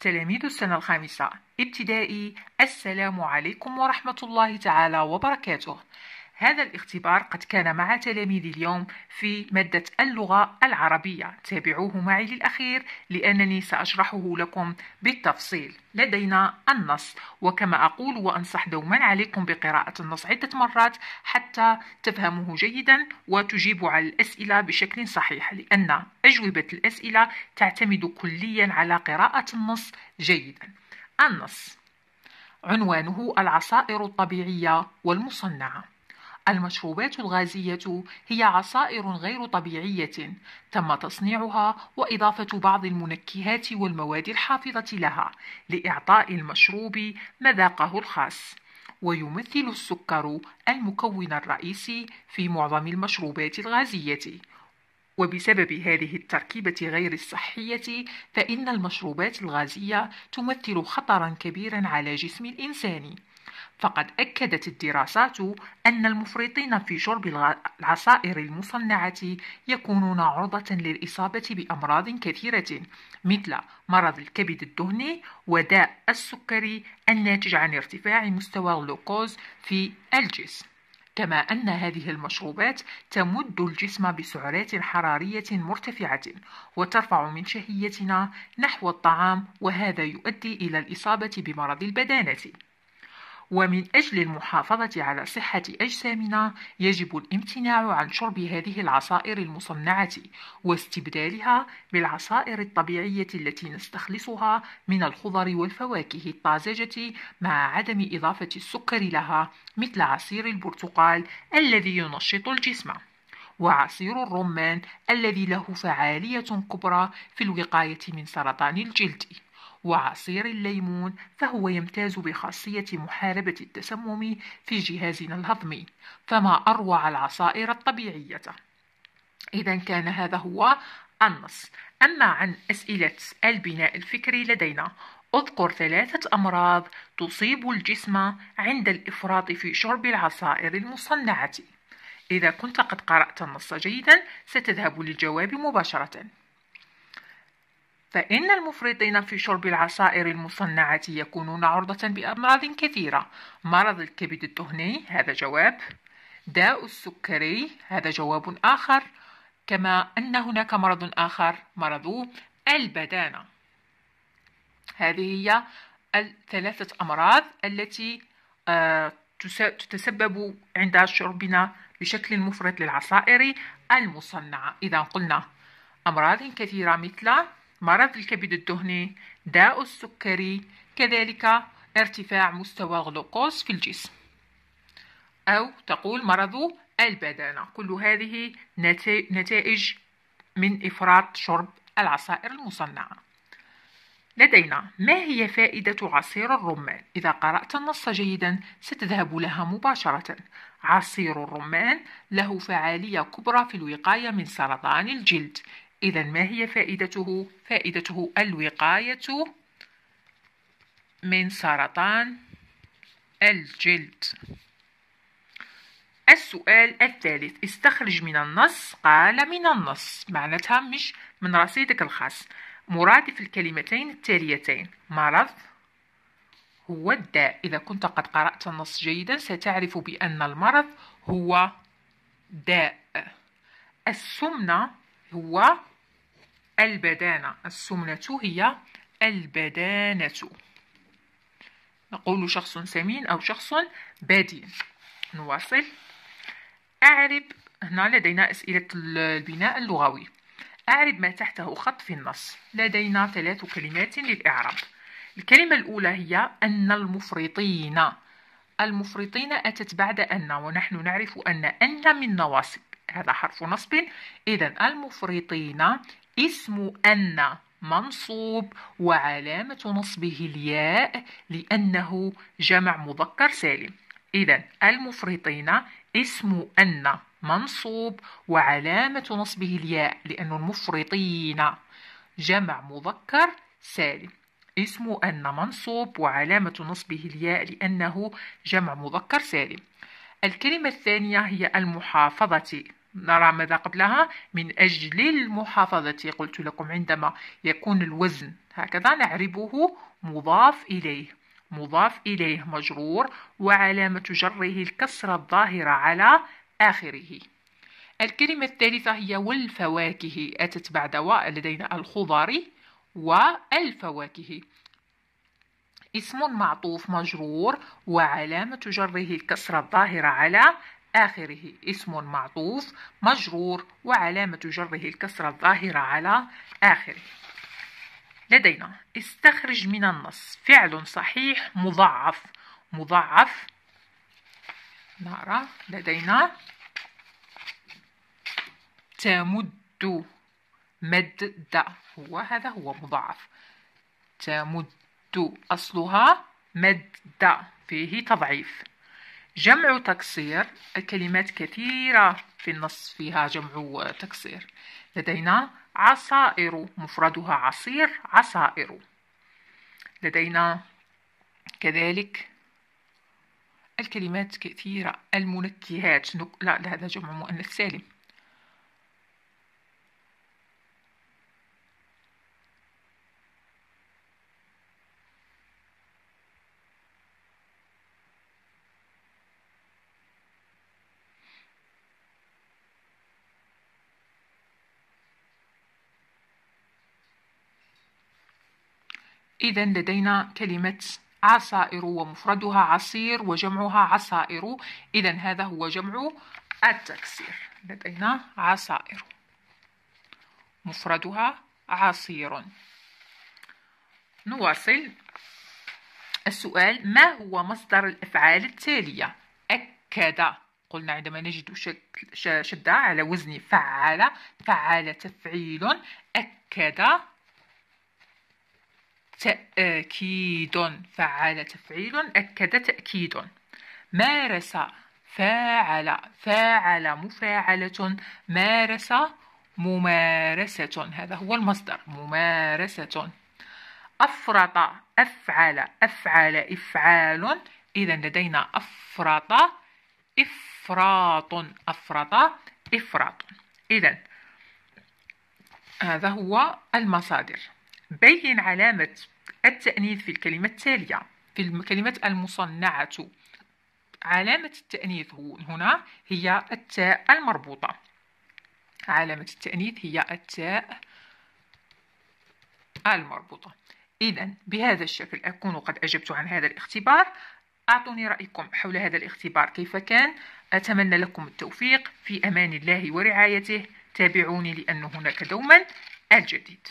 تلاميذ السنة الخامسة ابتدائي السلام عليكم ورحمة الله تعالى وبركاته هذا الاختبار قد كان مع تلاميذي اليوم في مادة اللغة العربية تابعوه معي للأخير لأنني سأشرحه لكم بالتفصيل لدينا النص وكما أقول وأنصح دوما عليكم بقراءة النص عدة مرات حتى تفهموه جيدا وتجيبوا على الأسئلة بشكل صحيح لأن أجوبة الأسئلة تعتمد كليا على قراءة النص جيدا النص عنوانه العصائر الطبيعية والمصنعة المشروبات الغازية هي عصائر غير طبيعية تم تصنيعها وإضافة بعض المنكهات والمواد الحافظة لها لإعطاء المشروب مذاقه الخاص ويمثل السكر المكون الرئيسي في معظم المشروبات الغازية وبسبب هذه التركيبة غير الصحية فإن المشروبات الغازية تمثل خطرا كبيرا على جسم الإنسان فقد أكدت الدراسات أن المفرطين في شرب العصائر المصنعة يكونون عرضة للإصابة بأمراض كثيرة مثل مرض الكبد الدهني وداء السكري الناتج عن ارتفاع مستوى الغلوكوز في الجسم كما أن هذه المشروبات تمد الجسم بسعرات حرارية مرتفعة وترفع من شهيتنا نحو الطعام وهذا يؤدي إلى الإصابة بمرض البدانة ومن أجل المحافظة على صحة أجسامنا يجب الامتناع عن شرب هذه العصائر المصنعة واستبدالها بالعصائر الطبيعية التي نستخلصها من الخضر والفواكه الطازجة مع عدم إضافة السكر لها مثل عصير البرتقال الذي ينشط الجسم وعصير الرمان الذي له فعالية كبرى في الوقاية من سرطان الجلد وعصير الليمون فهو يمتاز بخاصية محاربة التسمم في جهازنا الهضمي فما أروع العصائر الطبيعية إذا كان هذا هو النص أما عن أسئلة البناء الفكري لدينا اذكر ثلاثة أمراض تصيب الجسم عند الإفراط في شرب العصائر المصنعة إذا كنت قد قرأت النص جيدا ستذهب للجواب مباشرة فإن المفرطين في شرب العصائر المصنعة يكونون عرضة بأمراض كثيرة مرض الكبد الدهني هذا جواب داء السكري هذا جواب آخر كما أن هناك مرض آخر مرض البدانة هذه هي الثلاثة أمراض التي آه، تتسبب عند شربنا بشكل مفرط للعصائر المصنعة إذا قلنا أمراض كثيرة مثل مرض الكبد الدهني داء السكري كذلك ارتفاع مستوى غلوكوز في الجسم أو تقول مرض البدانة كل هذه نتائج من إفراط شرب العصائر المصنعة لدينا ما هي فائدة عصير الرمان؟ إذا قرأت النص جيدا ستذهب لها مباشرة عصير الرمان له فعالية كبرى في الوقاية من سرطان الجلد إذا ما هي فائدته؟ فائدته الوقاية من سرطان الجلد السؤال الثالث استخرج من النص قال من النص معناتها مش من رصيدك الخاص مرادف الكلمتين التاليتين مرض هو الداء إذا كنت قد قرأت النص جيدا ستعرف بأن المرض هو داء السمنة هو البدانة السمنة هي البدانة نقول شخص سمين أو شخص بدين نواصل أعرب هنا لدينا أسئلة البناء اللغوي أعرب ما تحته خط في النص لدينا ثلاث كلمات للإعراب الكلمة الأولى هي أن المفرطين المفرطين أتت بعد أن ونحن نعرف أن أن من نواصب هذا حرف نصب إذا المفرطين اسم أن منصوب وعلامة نصبه الياء لأنه جمع مذكر سالم إذا المفرطين اسم أن منصوب وعلامة نصبه الياء لأن المفرطين جمع مذكر سالم اسم أن منصوب وعلامة نصبه الياء لأنه جمع مذكر سالم الكلمة الثانية هي المحافظة نرى ماذا قبلها من أجل المحافظة قلت لكم عندما يكون الوزن هكذا نعربه مضاف إليه مضاف إليه مجرور وعلامة جره الكسرة الظاهرة على آخره الكلمة الثالثة هي والفواكه أتت بعد و لدينا الخضار والفواكه اسم معطوف مجرور وعلامة جره الكسرة الظاهرة على آخره اسم معطوف مجرور وعلامة جره الكسرة الظاهرة على آخره لدينا استخرج من النص فعل صحيح مضعف مضعف نرى لدينا تمد مد هو هذا هو مضعف تمد أصلها مد فيه تضعيف جمع تكسير الكلمات كثيرة في النص فيها جمع تكسير لدينا عصائر مفردها عصير عصائر لدينا كذلك الكلمات كثيرة المنكهات لا هذا جمع مؤنث سالم إذا لدينا كلمة عصائر ومفردها عصير وجمعها عصائر إذا هذا هو جمع التكسير لدينا عصائر مفردها عصير نواصل السؤال ما هو مصدر الأفعال التالية أكد قلنا عندما نجد شدة على وزن فعل فعل تفعيل أكد تأكيد فعل تفعيل أكد تأكيد مارس فاعل فاعل مفاعلة مارس ممارسة هذا هو المصدر ممارسة أفرط أفعل أفعل إفعال إذا لدينا أفرط إفراط أفرط إفراط إذا هذا هو المصادر بين علامة التأنيث في الكلمة التالية في الكلمة المصنعة علامة التأنيث هنا هي التاء المربوطة علامة التأنيث هي التاء المربوطة إذا بهذا الشكل أكون قد أجبت عن هذا الاختبار أعطوني رأيكم حول هذا الاختبار كيف كان أتمنى لكم التوفيق في أمان الله ورعايته تابعوني لأن هناك دوما الجديد